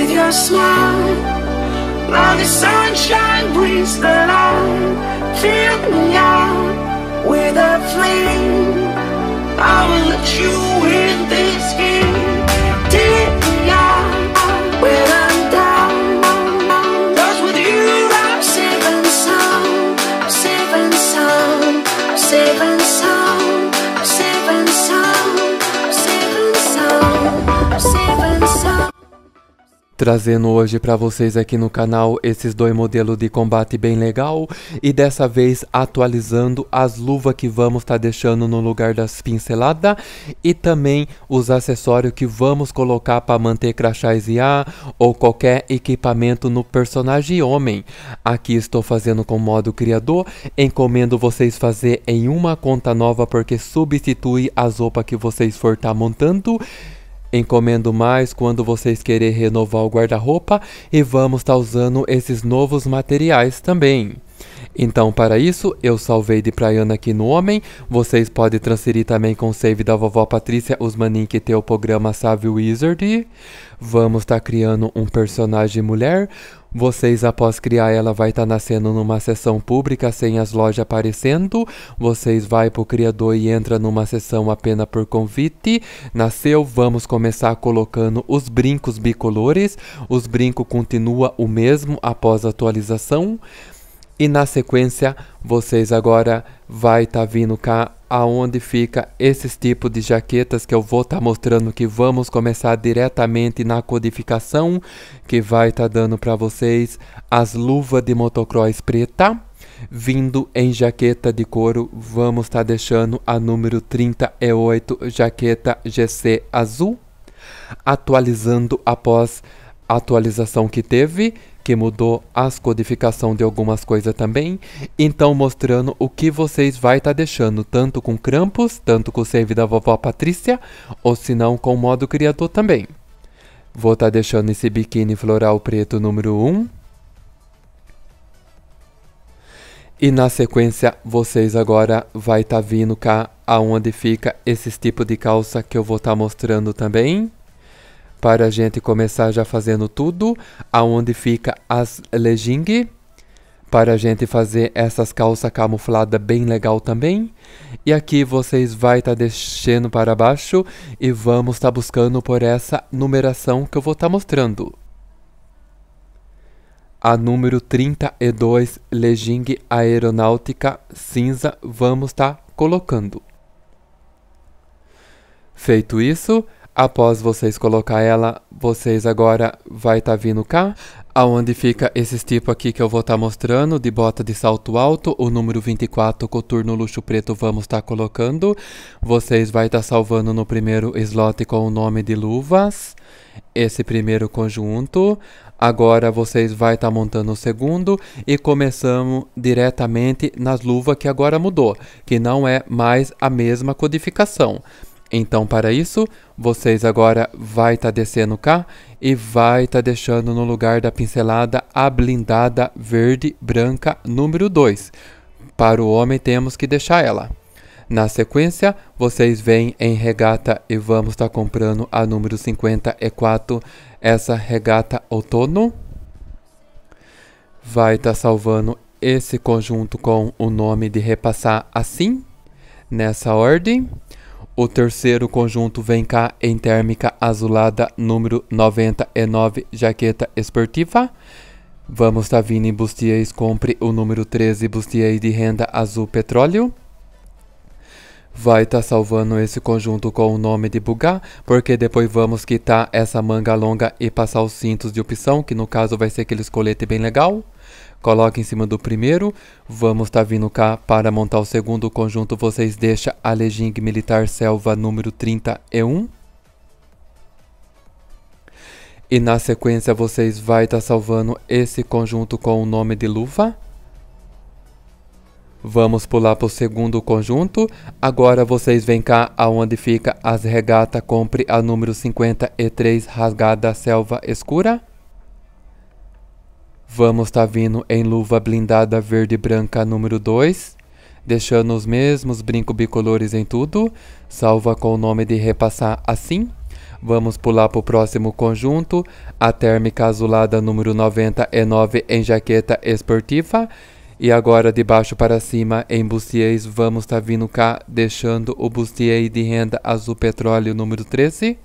with your smile Now the sunshine brings the light Fill me out with a flame I will let you in this game Take me out with Trazendo hoje para vocês aqui no canal esses dois modelos de combate bem legal e dessa vez atualizando as luvas que vamos estar tá deixando no lugar das pinceladas e também os acessórios que vamos colocar para manter crachás IA ou qualquer equipamento no personagem homem. Aqui estou fazendo com modo criador, encomendo vocês fazer em uma conta nova porque substitui as roupas que vocês for estar tá montando. Encomendo mais quando vocês querem renovar o guarda-roupa e vamos estar tá usando esses novos materiais também. Então, para isso, eu salvei de Praiana aqui no Homem. Vocês podem transferir também com o save da vovó Patrícia os maninhos que tem o programa Save Wizard. Vamos estar tá criando um personagem mulher. Vocês, após criar ela, vai estar tá nascendo numa sessão pública sem as lojas aparecendo. Vocês vai o criador e entra numa sessão apenas por convite. Nasceu, vamos começar colocando os brincos bicolores. Os brincos continua o mesmo após a atualização. E na sequência, vocês agora vai estar tá vindo cá aonde fica esses tipos de jaquetas que eu vou estar tá mostrando que vamos começar diretamente na codificação, que vai estar tá dando para vocês as luvas de motocross preta. Vindo em jaqueta de couro, vamos estar tá deixando a número 38 jaqueta GC azul, atualizando após a atualização que teve, que mudou as codificação de algumas coisas também. Então mostrando o que vocês vai estar tá deixando, tanto com Krampus, tanto com o save da vovó Patrícia, ou se não com o modo criador também. Vou estar tá deixando esse biquíni floral preto número 1. E na sequência, vocês agora vai estar tá vindo cá aonde fica esses tipo de calça que eu vou estar tá mostrando também para a gente começar já fazendo tudo, aonde fica as legging, para a gente fazer essas calças camufladas bem legal também. E aqui vocês vai estar tá deixando para baixo e vamos estar tá buscando por essa numeração que eu vou estar tá mostrando. A número 32, Legging Aeronáutica Cinza, vamos estar tá colocando. Feito isso, Após vocês colocar ela, vocês agora vai estar tá vindo cá, aonde fica esses tipo aqui que eu vou estar tá mostrando, de bota de salto alto, o número 24, coturno luxo preto, vamos estar tá colocando. Vocês vai estar tá salvando no primeiro slot com o nome de luvas, esse primeiro conjunto. Agora vocês vai estar tá montando o segundo e começamos diretamente nas luvas que agora mudou, que não é mais a mesma codificação. Então, para isso, vocês agora vai estar tá descendo cá e vai estar tá deixando no lugar da pincelada a blindada verde branca número 2. Para o homem, temos que deixar ela. Na sequência, vocês vêm em regata e vamos estar tá comprando a número 54, essa regata outono. Vai estar tá salvando esse conjunto com o nome de repassar assim, nessa ordem. O terceiro conjunto vem cá em térmica azulada número 99, jaqueta esportiva. Vamos em Bustiers, compre o número 13 Bustiers de renda azul petróleo. Vai estar tá salvando esse conjunto com o nome de bugar, porque depois vamos quitar essa manga longa e passar os cintos de opção, que no caso vai ser aqueles colete bem legal coloca em cima do primeiro. Vamos estar tá vindo cá para montar o segundo conjunto. Vocês deixam a Lejing Militar Selva número 31. E na sequência vocês vai estar tá salvando esse conjunto com o nome de luva. Vamos pular para o segundo conjunto. Agora vocês vêm cá aonde fica as regata compre a número 53 rasgada selva escura. Vamos estar tá vindo em luva blindada verde e branca número 2, deixando os mesmos brinco bicolores em tudo, salva com o nome de repassar assim. Vamos pular para o próximo conjunto, a térmica azulada número 99 em jaqueta esportiva. E agora de baixo para cima em bustiers, vamos estar tá vindo cá, deixando o bustier de renda azul petróleo número 13.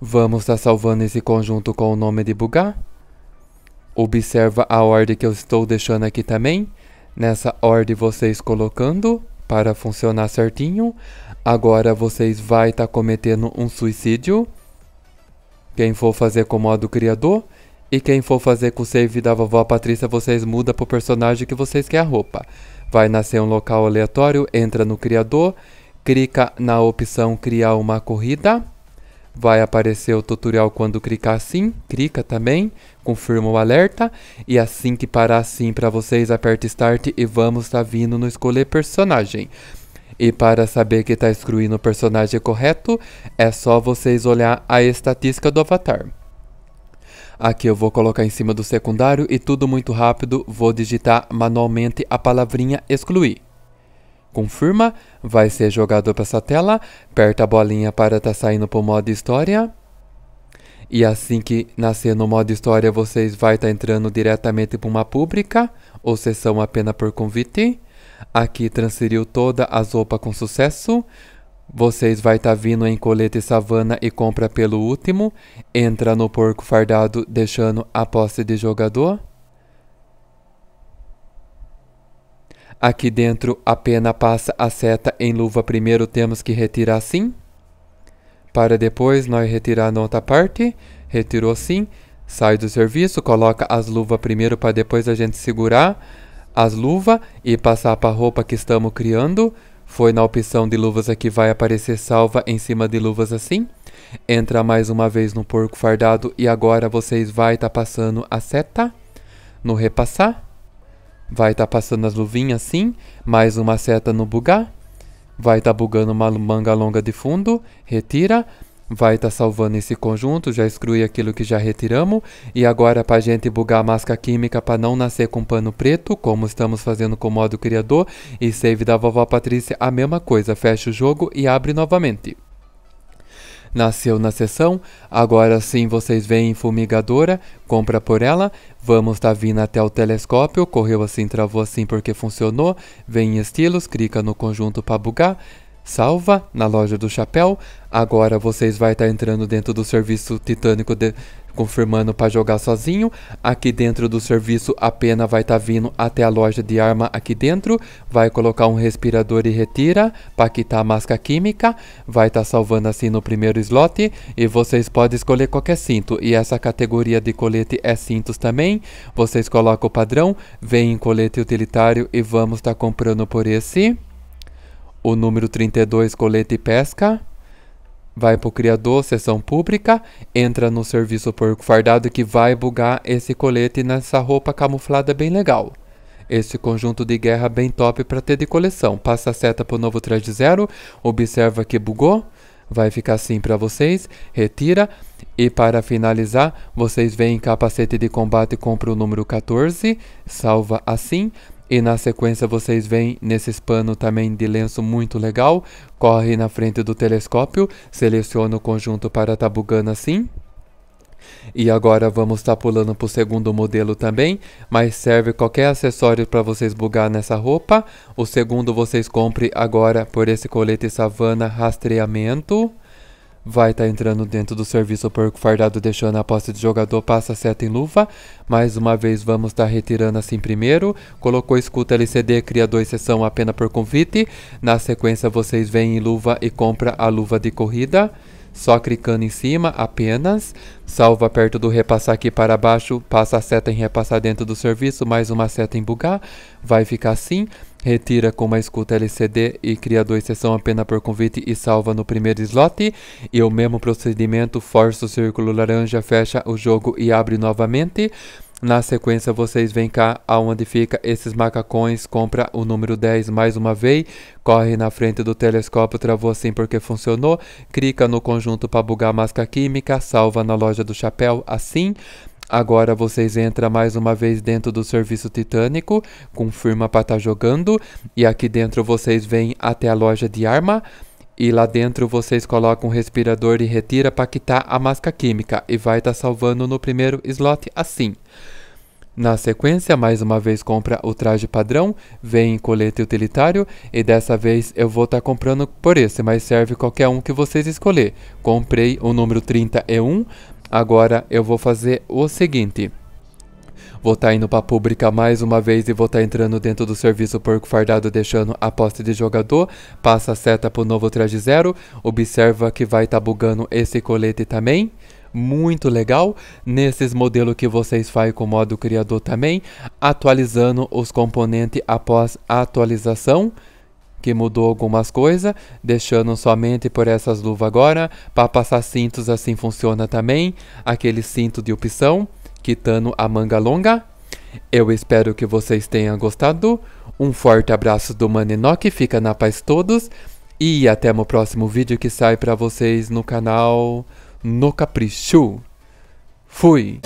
Vamos estar tá salvando esse conjunto com o nome de bugar. Observa a ordem que eu estou deixando aqui também. Nessa ordem vocês colocando para funcionar certinho. Agora vocês vai estar tá cometendo um suicídio. Quem for fazer com o modo criador. E quem for fazer com o save da vovó Patrícia, vocês mudam para o personagem que vocês querem a roupa. Vai nascer um local aleatório, entra no criador, clica na opção criar uma corrida. Vai aparecer o tutorial quando clicar sim, clica também, confirma o alerta. E assim que parar sim para vocês, aperta Start e vamos estar tá vindo no escolher personagem. E para saber que está excluindo o personagem correto, é só vocês olhar a estatística do avatar. Aqui eu vou colocar em cima do secundário e tudo muito rápido, vou digitar manualmente a palavrinha excluir. Confirma, vai ser jogado para essa tela, aperta a bolinha para estar tá saindo para o modo história. E assim que nascer no modo história, vocês vai estar tá entrando diretamente para uma pública, ou sessão apenas por convite. Aqui transferiu toda a sopa com sucesso. Vocês vai estar tá vindo em colete savana e compra pelo último. Entra no porco fardado, deixando a posse de jogador. Aqui dentro a pena passa a seta em luva. Primeiro temos que retirar sim. Para depois nós retirar na outra parte. Retirou sim. Sai do serviço, coloca as luvas primeiro para depois a gente segurar as luvas e passar para a roupa que estamos criando. Foi na opção de luvas aqui, vai aparecer salva em cima de luvas assim. Entra mais uma vez no porco fardado e agora vocês vai estar tá passando a seta no repassar vai estar tá passando as luvinhas assim, mais uma seta no bugar, vai estar tá bugando uma manga longa de fundo, retira, vai estar tá salvando esse conjunto, já exclui aquilo que já retiramos, e agora para a gente bugar a máscara química para não nascer com pano preto, como estamos fazendo com o modo criador, e save da vovó Patrícia a mesma coisa, fecha o jogo e abre novamente nasceu na sessão, agora sim vocês veem fumigadora, compra por ela, vamos tá vindo até o telescópio, correu assim, travou assim porque funcionou, vem em estilos, clica no conjunto para bugar, salva na loja do chapéu, agora vocês vai estar tá entrando dentro do serviço titânico de confirmando para jogar sozinho. Aqui dentro do serviço a pena vai estar tá vindo até a loja de arma aqui dentro, vai colocar um respirador e retira para quitar a máscara química, vai estar tá salvando assim no primeiro slot e vocês podem escolher qualquer cinto e essa categoria de colete é cintos também. Vocês colocam o padrão, vem em colete utilitário e vamos estar tá comprando por esse. O número 32 colete pesca vai para o criador, sessão pública, entra no serviço porco fardado que vai bugar esse colete nessa roupa camuflada bem legal. Esse conjunto de guerra bem top para ter de coleção. Passa a seta para o novo traje zero, observa que bugou, vai ficar assim para vocês, retira. E para finalizar, vocês veem capacete de combate compra o número 14, salva assim, e na sequência vocês veem nesse pano também de lenço muito legal, corre na frente do telescópio, seleciona o conjunto para tá bugando assim. E agora vamos estar tá pulando para o segundo modelo também, mas serve qualquer acessório para vocês bugar nessa roupa. O segundo vocês compre agora por esse colete savana rastreamento. Vai tá entrando dentro do serviço porco fardado deixando a posse de jogador passa seta em luva. Mais uma vez vamos tá retirando assim primeiro. Colocou escuta LCD, cria dois sessão apenas por convite. Na sequência vocês vêm em luva e compra a luva de corrida. Só clicando em cima apenas. Salva perto do repassar aqui para baixo. Passa a seta em repassar dentro do serviço. Mais uma seta em bugar. Vai ficar assim retira com uma escuta LCD e cria dois sessão apenas por convite e salva no primeiro slot. E o mesmo procedimento, força o círculo laranja, fecha o jogo e abre novamente. Na sequência, vocês vêm cá aonde fica esses macacões, compra o número 10 mais uma vez, corre na frente do telescópio, travou assim porque funcionou, clica no conjunto para bugar a máscara química, salva na loja do chapéu, assim... Agora vocês entram mais uma vez dentro do serviço titânico, confirma para estar tá jogando, e aqui dentro vocês vêm até a loja de arma, e lá dentro vocês colocam um respirador e retira para quitar a máscara química, e vai estar tá salvando no primeiro slot assim. Na sequência, mais uma vez compra o traje padrão, vem colete utilitário e dessa vez eu vou estar tá comprando por esse, mas serve qualquer um que vocês escolher. Comprei o número 31, Agora eu vou fazer o seguinte. Vou estar tá indo para pública mais uma vez e vou estar tá entrando dentro do serviço porco fardado, deixando a posse de jogador. Passa a seta o novo traje zero. Observa que vai estar tá bugando esse colete também muito legal nesses modelos que vocês fazem com o modo criador também, atualizando os componentes após a atualização que mudou algumas coisas, deixando somente por essas luvas agora. Para passar cintos assim funciona também, aquele cinto de opção, quitando a manga longa. Eu espero que vocês tenham gostado. Um forte abraço do Maninoc, fica na paz todos. E até o próximo vídeo que sai para vocês no canal No Capricho. Fui!